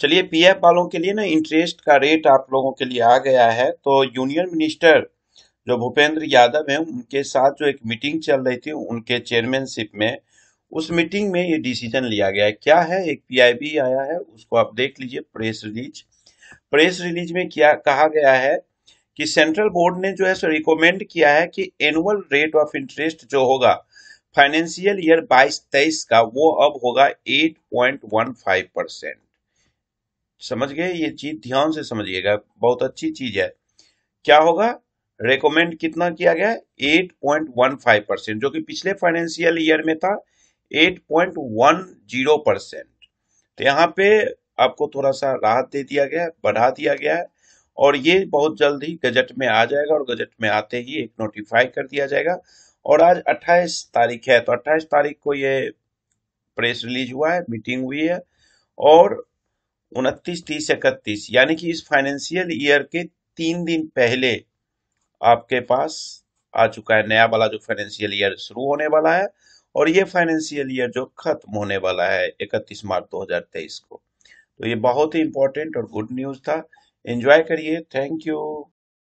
चलिए पीएफ वालों के लिए ना इंटरेस्ट का रेट आप लोगों के लिए आ गया है तो यूनियन मिनिस्टर जो भूपेंद्र यादव है उनके साथ जो एक मीटिंग चल रही थी उनके चेयरमैनशिप में उस मीटिंग में ये डिसीजन लिया गया है क्या है एक पीआईबी आया है उसको आप देख लीजिए प्रेस रिलीज प्रेस रिलीज में क्या कहा गया है कि सेंट्रल बोर्ड ने जो है सो रिकमेंड किया है कि एनुअल रेट ऑफ इंटरेस्ट जो होगा फाइनेंशियल ईयर बाईस तेईस का वो अब होगा 8.15 परसेंट समझ गए ये चीज ध्यान से समझिएगा बहुत अच्छी चीज है क्या होगा रेकमेंड कितना किया गया 8.15 परसेंट जो कि पिछले फाइनेंशियल ईयर में था 8.10 परसेंट तो यहाँ पे आपको थोड़ा सा राहत दे दिया गया बढ़ा दिया गया है और ये बहुत जल्द ही गजट में आ जाएगा और गजट में आते ही एक नोटिफाई कर दिया जाएगा और आज 28 तारीख है तो 28 तारीख को ये प्रेस रिलीज हुआ है मीटिंग हुई है और उनतीस तीस इकतीस यानी कि इस फाइनेंशियल ईयर के तीन दिन पहले आपके पास आ चुका है नया वाला जो फाइनेंशियल ईयर शुरू होने वाला है और ये फाइनेंशियल ईयर जो खत्म होने वाला है इकतीस मार्च 2023 को तो ये बहुत ही इंपॉर्टेंट और गुड न्यूज था एंजॉय करिए थैंक यू